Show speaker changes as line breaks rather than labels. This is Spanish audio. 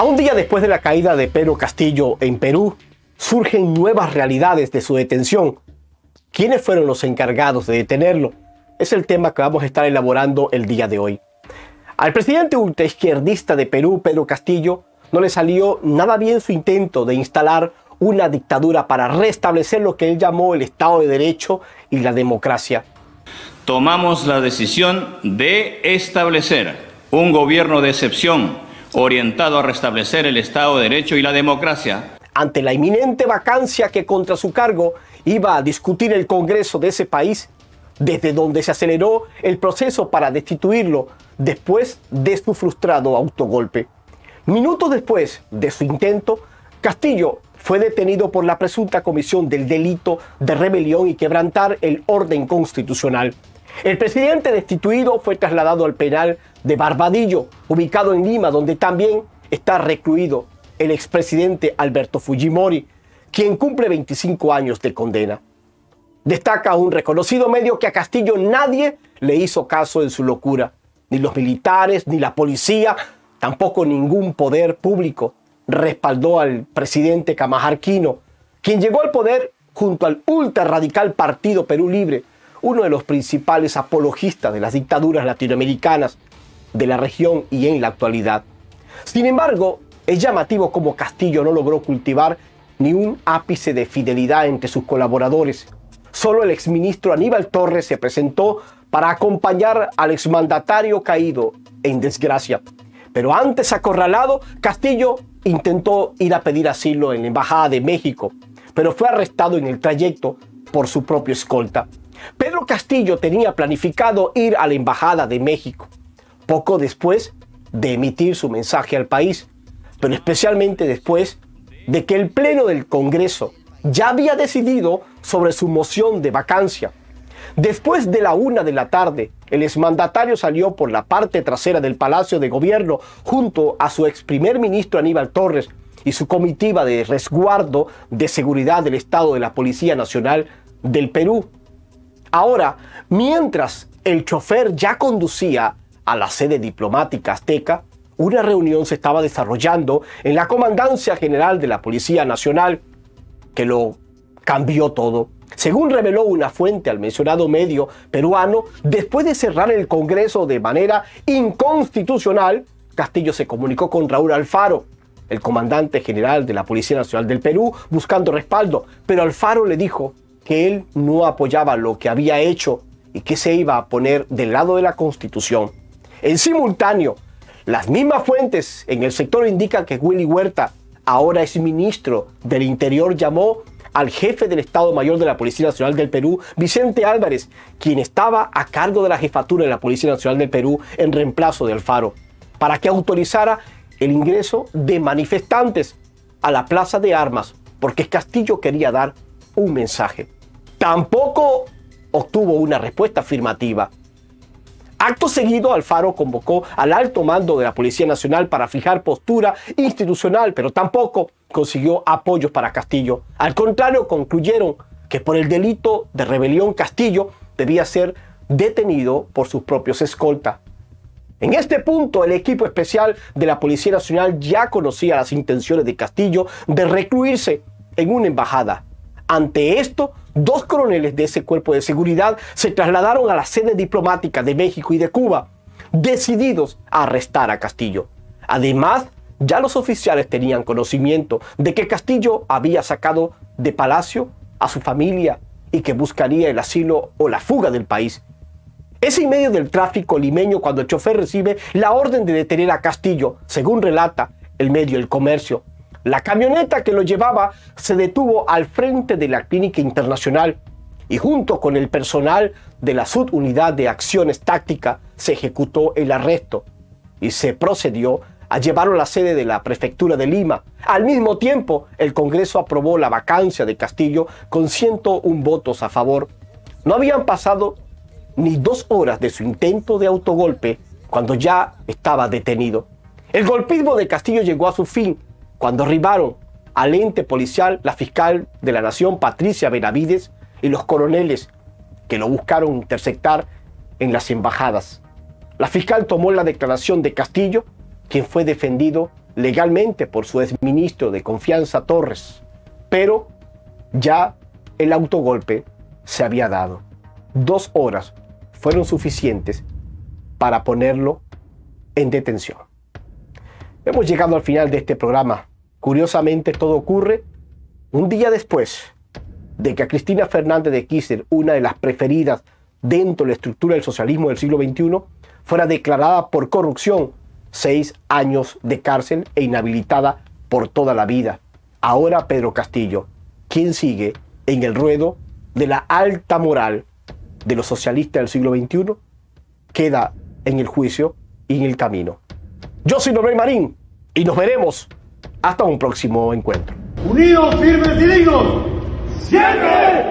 A un día después de la caída de Pedro Castillo en Perú, surgen nuevas realidades de su detención. ¿Quiénes fueron los encargados de detenerlo? Es el tema que vamos a estar elaborando el día de hoy. Al presidente ultraizquierdista de Perú, Pedro Castillo, no le salió nada bien su intento de instalar una dictadura para restablecer lo que él llamó el Estado de Derecho y la democracia. Tomamos la decisión de establecer un gobierno de excepción orientado a restablecer el Estado de Derecho y la democracia. Ante la inminente vacancia que contra su cargo iba a discutir el Congreso de ese país, desde donde se aceleró el proceso para destituirlo después de su frustrado autogolpe. Minutos después de su intento, Castillo fue detenido por la presunta comisión del delito de rebelión y quebrantar el orden constitucional. El presidente destituido fue trasladado al penal de Barbadillo, ubicado en Lima, donde también está recluido el expresidente Alberto Fujimori, quien cumple 25 años de condena. Destaca un reconocido medio que a Castillo nadie le hizo caso en su locura, ni los militares, ni la policía, tampoco ningún poder público respaldó al presidente Camajarquino, quien llegó al poder junto al radical Partido Perú Libre, uno de los principales apologistas de las dictaduras latinoamericanas de la región y en la actualidad. Sin embargo, es llamativo como Castillo no logró cultivar ni un ápice de fidelidad entre sus colaboradores. Solo el exministro Aníbal Torres se presentó para acompañar al exmandatario caído en desgracia. Pero antes acorralado, Castillo intentó ir a pedir asilo en la Embajada de México, pero fue arrestado en el trayecto por su propio escolta. Pedro Castillo tenía planificado ir a la Embajada de México, poco después de emitir su mensaje al país, pero especialmente después de que el Pleno del Congreso ya había decidido sobre su moción de vacancia. Después de la una de la tarde, el exmandatario salió por la parte trasera del Palacio de Gobierno junto a su ex primer ministro Aníbal Torres y su comitiva de resguardo de seguridad del Estado de la Policía Nacional del Perú, Ahora, mientras el chofer ya conducía a la sede diplomática azteca, una reunión se estaba desarrollando en la Comandancia General de la Policía Nacional que lo cambió todo. Según reveló una fuente al mencionado medio peruano, después de cerrar el Congreso de manera inconstitucional, Castillo se comunicó con Raúl Alfaro, el comandante general de la Policía Nacional del Perú, buscando respaldo, pero Alfaro le dijo, que él no apoyaba lo que había hecho y que se iba a poner del lado de la Constitución. En simultáneo, las mismas fuentes en el sector indican que Willy Huerta, ahora es ministro del Interior, llamó al jefe del Estado Mayor de la Policía Nacional del Perú, Vicente Álvarez, quien estaba a cargo de la jefatura de la Policía Nacional del Perú en reemplazo de Alfaro, para que autorizara el ingreso de manifestantes a la Plaza de Armas, porque Castillo quería dar un mensaje. Tampoco obtuvo una respuesta afirmativa. Acto seguido, Alfaro convocó al alto mando de la Policía Nacional para fijar postura institucional, pero tampoco consiguió apoyos para Castillo. Al contrario, concluyeron que por el delito de rebelión Castillo debía ser detenido por sus propios escoltas. En este punto, el equipo especial de la Policía Nacional ya conocía las intenciones de Castillo de recluirse en una embajada. Ante esto, dos coroneles de ese cuerpo de seguridad se trasladaron a la sede diplomática de México y de Cuba, decididos a arrestar a Castillo. Además, ya los oficiales tenían conocimiento de que Castillo había sacado de palacio a su familia y que buscaría el asilo o la fuga del país. Es en medio del tráfico limeño cuando el chofer recibe la orden de detener a Castillo, según relata el medio El Comercio, la camioneta que lo llevaba se detuvo al frente de la Clínica Internacional y junto con el personal de la Subunidad de Acciones Tácticas se ejecutó el arresto y se procedió a llevarlo a la sede de la Prefectura de Lima. Al mismo tiempo, el Congreso aprobó la vacancia de Castillo con 101 votos a favor. No habían pasado ni dos horas de su intento de autogolpe cuando ya estaba detenido. El golpismo de Castillo llegó a su fin cuando arribaron al ente policial la fiscal de la Nación, Patricia Benavides, y los coroneles que lo buscaron interceptar en las embajadas. La fiscal tomó la declaración de Castillo, quien fue defendido legalmente por su exministro de confianza Torres, pero ya el autogolpe se había dado. Dos horas fueron suficientes para ponerlo en detención. Hemos llegado al final de este programa. Curiosamente, todo ocurre un día después de que a Cristina Fernández de Kirchner, una de las preferidas dentro de la estructura del socialismo del siglo XXI, fuera declarada por corrupción, seis años de cárcel e inhabilitada por toda la vida. Ahora Pedro Castillo, quien sigue en el ruedo de la alta moral de los socialistas del siglo XXI, queda en el juicio y en el camino. Yo soy Norberto Marín y nos veremos hasta un próximo encuentro. Unidos, firmes y dignos. Siempre.